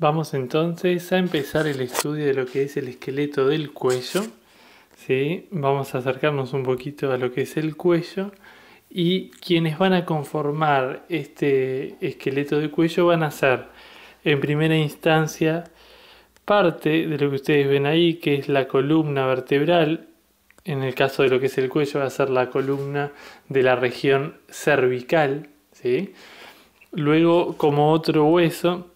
Vamos entonces a empezar el estudio de lo que es el esqueleto del cuello. ¿sí? Vamos a acercarnos un poquito a lo que es el cuello. Y quienes van a conformar este esqueleto del cuello van a ser, en primera instancia, parte de lo que ustedes ven ahí, que es la columna vertebral. En el caso de lo que es el cuello, va a ser la columna de la región cervical. Luego, como otro hueso,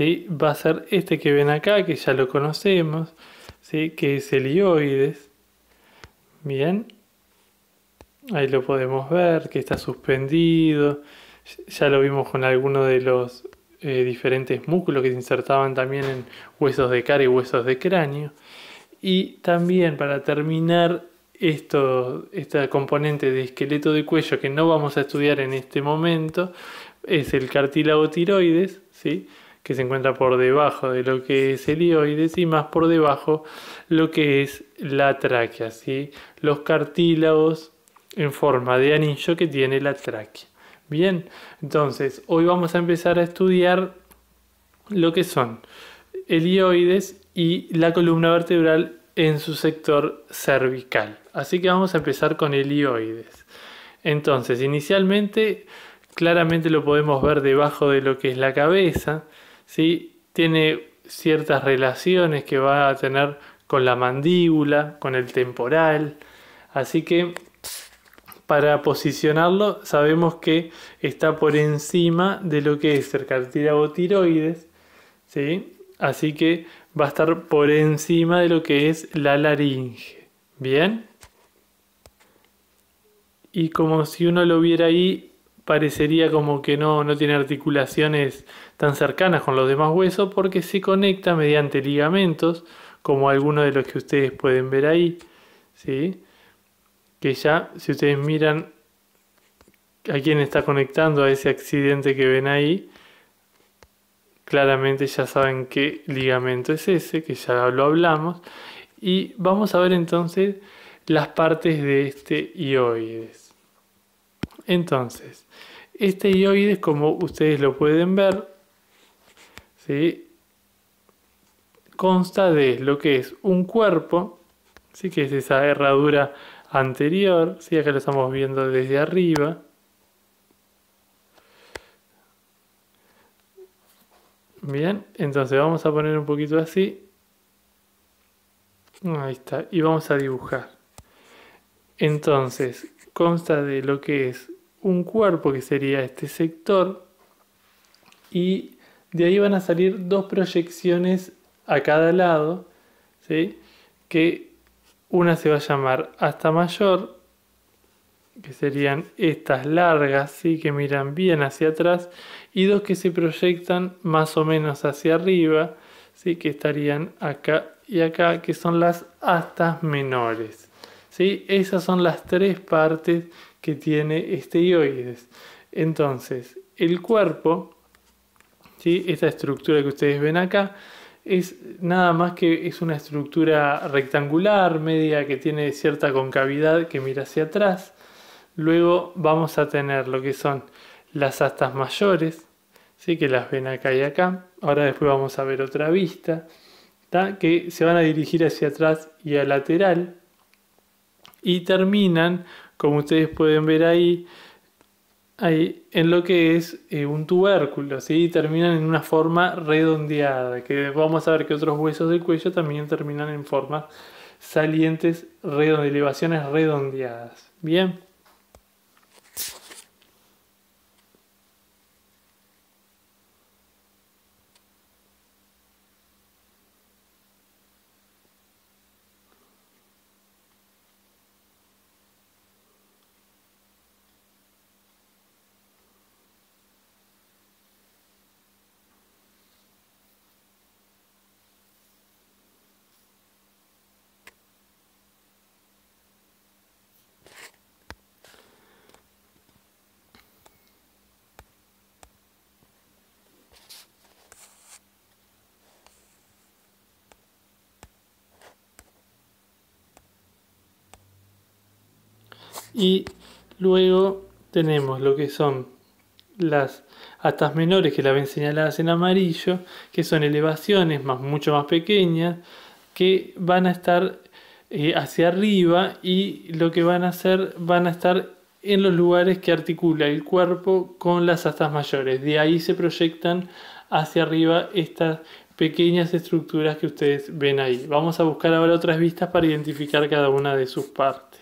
va a ser este que ven acá, que ya lo conocemos, ¿sí? que es el ioides. Bien, ahí lo podemos ver, que está suspendido. Ya lo vimos con algunos de los eh, diferentes músculos que se insertaban también en huesos de cara y huesos de cráneo. Y también para terminar esta componente de esqueleto de cuello que no vamos a estudiar en este momento, es el cartílago tiroides, ¿sí? que se encuentra por debajo de lo que es el helioides y más por debajo lo que es la tráquea, ¿sí? los cartílagos en forma de anillo que tiene la tráquea. Bien, entonces hoy vamos a empezar a estudiar lo que son el helioides y la columna vertebral en su sector cervical. Así que vamos a empezar con el helioides. Entonces, inicialmente, claramente lo podemos ver debajo de lo que es la cabeza, ¿sí? tiene ciertas relaciones que va a tener con la mandíbula, con el temporal. Así que para posicionarlo sabemos que está por encima de lo que es el cartílago tiroides, ¿sí? así que va a estar por encima de lo que es la laringe. Bien. Y como si uno lo viera ahí parecería como que no, no tiene articulaciones tan cercanas con los demás huesos porque se conecta mediante ligamentos, como algunos de los que ustedes pueden ver ahí, ¿sí? que ya si ustedes miran a quién está conectando a ese accidente que ven ahí, claramente ya saben qué ligamento es ese, que ya lo hablamos, y vamos a ver entonces las partes de este ioides. Entonces, este ioides, como ustedes lo pueden ver, ¿sí? consta de lo que es un cuerpo, ¿sí? que es esa herradura anterior, ¿sí? acá lo estamos viendo desde arriba. Bien, entonces vamos a poner un poquito así. Ahí está, y vamos a dibujar. Entonces, consta de lo que es un cuerpo que sería este sector y de ahí van a salir dos proyecciones a cada lado, ¿sí? que una se va a llamar hasta mayor, que serían estas largas, ¿sí? que miran bien hacia atrás, y dos que se proyectan más o menos hacia arriba, ¿sí? que estarían acá y acá, que son las astas menores. ¿sí? Esas son las tres partes que tiene este ioides. Entonces, el cuerpo, si esta estructura que ustedes ven acá, es nada más que es una estructura rectangular, media, que tiene cierta concavidad que mira hacia atrás. Luego vamos a tener lo que son las astas mayores, ¿sí? que las ven acá y acá. Ahora después vamos a ver otra vista, que se van a dirigir hacia atrás y al lateral. Y terminan como ustedes pueden ver ahí, en lo que es eh, un tubérculo, terminan en una forma redondeada, vamos a ver que otros huesos del cuello también terminan en formas salientes elevaciones redondeadas. Bien. Y luego tenemos lo que son las astas menores que las ven señaladas en amarillo, que son elevaciones más, mucho más pequeñas, que van a estar eh, hacia arriba y lo que van a hacer van a estar en los lugares que articula el cuerpo con las astas mayores. De ahí se proyectan hacia arriba estas pequeñas estructuras que ustedes ven ahí. Vamos a buscar ahora otras vistas para identificar cada una de sus partes.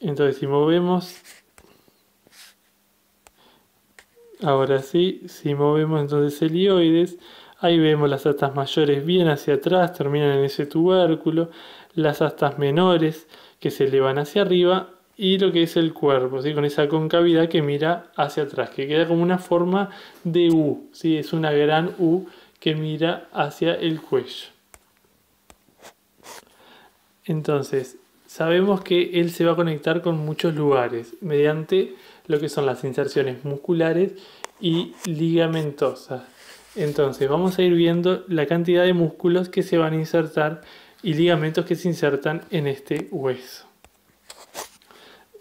Entonces si movemos, ahora sí, si movemos entonces helioides, ahí vemos las astas mayores bien hacia atrás, terminan en ese tubérculo, las astas menores que se elevan hacia arriba y lo que es el cuerpo, con esa concavidad que mira hacia atrás, que queda como una forma de U, ¿sí? es una gran U que mira hacia el cuello. Entonces, Sabemos que él se va a conectar con muchos lugares mediante lo que son las inserciones musculares y ligamentosas. Entonces vamos a ir viendo la cantidad de músculos que se van a insertar y ligamentos que se insertan en este hueso.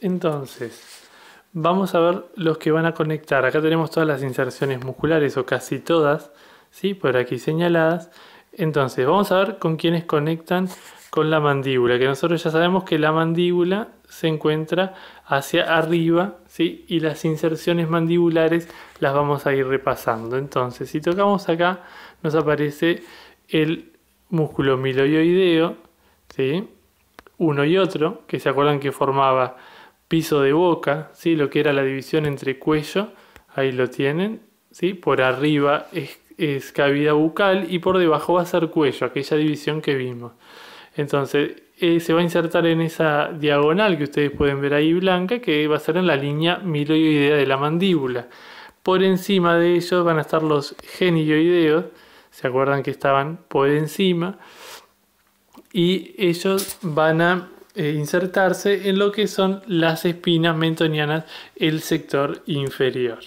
Entonces, vamos a ver los que van a conectar. Acá tenemos todas las inserciones musculares o casi todas, ¿sí? por aquí señaladas. Entonces, vamos a ver con quiénes conectan con la mandíbula, que nosotros ya sabemos que la mandíbula se encuentra hacia arriba, ¿sí? Y las inserciones mandibulares las vamos a ir repasando. Entonces, si tocamos acá, nos aparece el músculo miloioideo, ¿sí? Uno y otro, que se acuerdan que formaba piso de boca, ¿sí? Lo que era la división entre cuello, ahí lo tienen, ¿sí? Por arriba es cavidad bucal y por debajo va a ser cuello, aquella división que vimos. Entonces eh, se va a insertar en esa diagonal que ustedes pueden ver ahí blanca, que va a ser en la línea miloidea de la mandíbula. Por encima de ellos van a estar los genioideos, se acuerdan que estaban por encima, y ellos van a eh, insertarse en lo que son las espinas mentonianas, el sector inferior.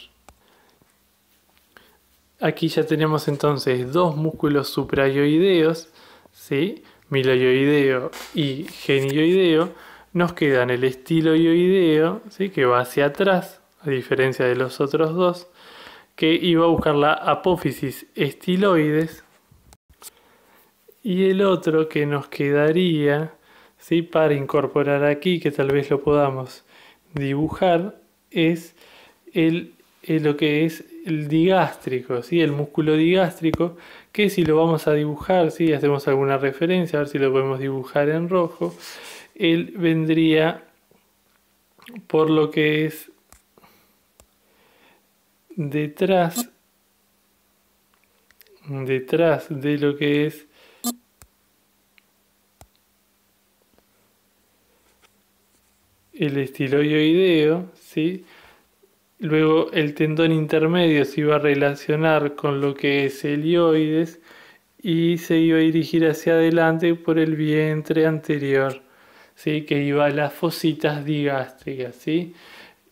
Aquí ya tenemos entonces dos músculos suprayoideos, ¿sí? miloioideo y genioideo, nos quedan el estiloioideo, ¿sí? que va hacia atrás, a diferencia de los otros dos, que iba a buscar la apófisis estiloides, y el otro que nos quedaría, ¿sí? para incorporar aquí, que tal vez lo podamos dibujar, es eh, lo que es el digástrico, ¿sí? el músculo digástrico, que si lo vamos a dibujar, si hacemos alguna referencia, a ver si lo podemos dibujar en rojo, él vendría por lo que es detrás, detrás de lo que es el estiloideo, ¿sí? Luego el tendón intermedio se iba a relacionar con lo que es helioides y se iba a dirigir hacia adelante por el vientre anterior, ¿sí? que iba a las fositas digástricas. ¿sí?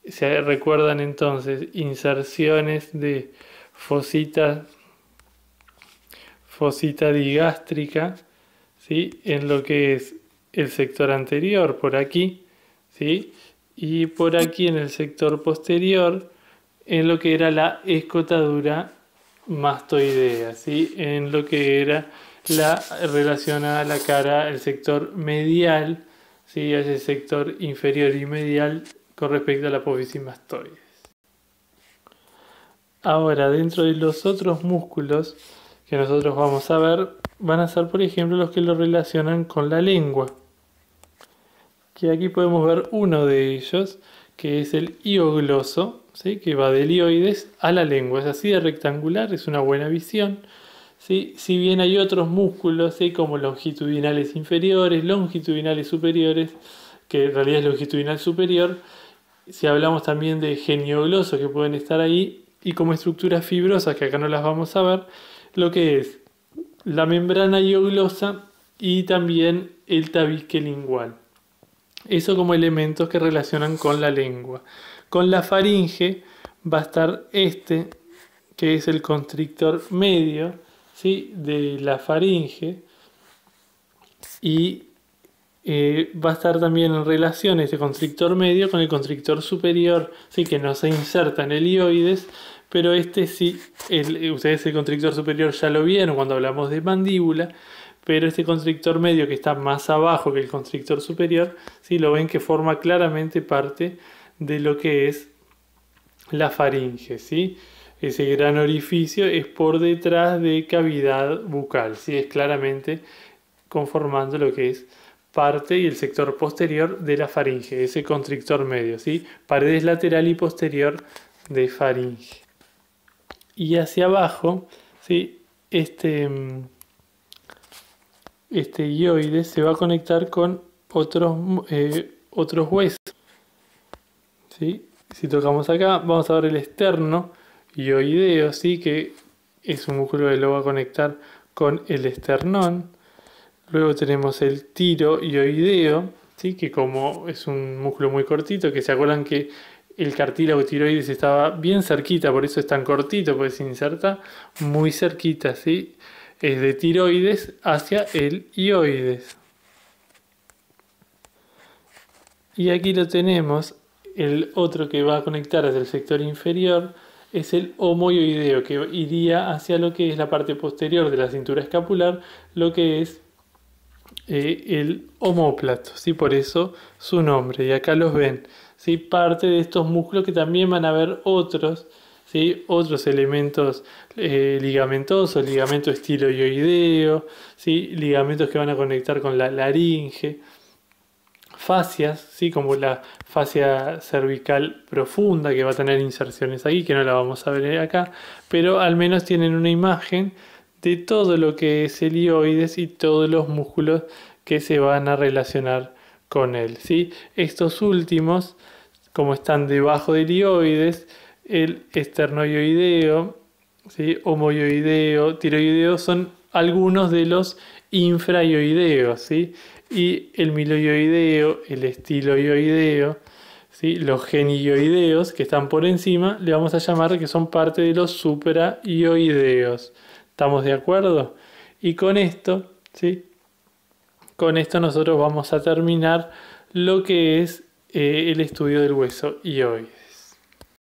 Se recuerdan entonces inserciones de fosita, fosita digástrica ¿sí? en lo que es el sector anterior, por aquí, ¿sí? y por aquí en el sector posterior en lo que era la escotadura mastoidea, en lo que era la relacionada a la cara, el sector medial, ¿sí? es el sector inferior y medial con respecto a la mastoides. Ahora, dentro de los otros músculos que nosotros vamos a ver, van a ser, por ejemplo, los que lo relacionan con la lengua que aquí podemos ver uno de ellos, que es el iogloso, que va del ioides a la lengua. Es así de rectangular, es una buena visión. Si bien hay otros músculos, como longitudinales inferiores, longitudinales superiores, que en realidad es longitudinal superior, si hablamos también de genioglosos que pueden estar ahí, y como estructuras fibrosas, que acá no las vamos a ver, lo que es la membrana ioglosa y también el tabique lingual. Eso como elementos que relacionan con la lengua. Con la faringe va a estar este, que es el constrictor medio ¿sí? de la faringe. Y eh, va a estar también en relación este constrictor medio con el constrictor superior, ¿sí? que no se inserta en el ioides, pero este sí, ustedes el constrictor superior ya lo vieron cuando hablamos de mandíbula, pero este constrictor medio que está más abajo que el constrictor superior, lo ven que forma claramente parte de lo que es la faringe, ¿sí? Ese gran orificio es por detrás de cavidad bucal, ¿sí? Es claramente conformando lo que es parte y el sector posterior de la faringe, ese constrictor medio, ¿sí? Paredes lateral y posterior de faringe. Y hacia abajo, ¿sí? Este mm, este yoide se va a conectar con otros, eh, otros huesos. ¿sí? Si tocamos acá, vamos a ver el externo yoideo ¿sí? que es un músculo que lo va a conectar con el esternón. Luego tenemos el tiro yoideo. ¿sí? que como es un músculo muy cortito, que se acuerdan que el cartílago tiroides estaba bien cerquita, por eso es tan cortito, porque se inserta muy cerquita, ¿sí? es de tiroides hacia el ioides. Y aquí lo tenemos, el otro que va a conectar hacia el sector inferior es el homoioideo, que iría hacia lo que es la parte posterior de la cintura escapular, lo que es eh, el homóplato, ¿sí? por eso su nombre. Y acá los ven, ¿sí? parte de estos músculos que también van a ver otros otros elementos eh, ligamentosos, ligamento estiloioideo, ligamentos que van a conectar con la laringe, fascias, como la fascia cervical profunda que va a tener inserciones aquí, que no la vamos a ver acá, pero al menos tienen una imagen de todo lo que es el ioides y todos los músculos que se van a relacionar con él. ¿sí? Estos últimos, como están debajo del ioides, el esternoioideo, ¿sí? homoioideo, tiroideo, son algunos de los infraioideos, ¿sí? y el miloioideo, el estiloioideo, ¿sí? los genioideos que están por encima, le vamos a llamar que son parte de los supraioideos. ¿Estamos de acuerdo? Y con esto, ¿sí? con esto nosotros vamos a terminar lo que es eh, el estudio del hueso y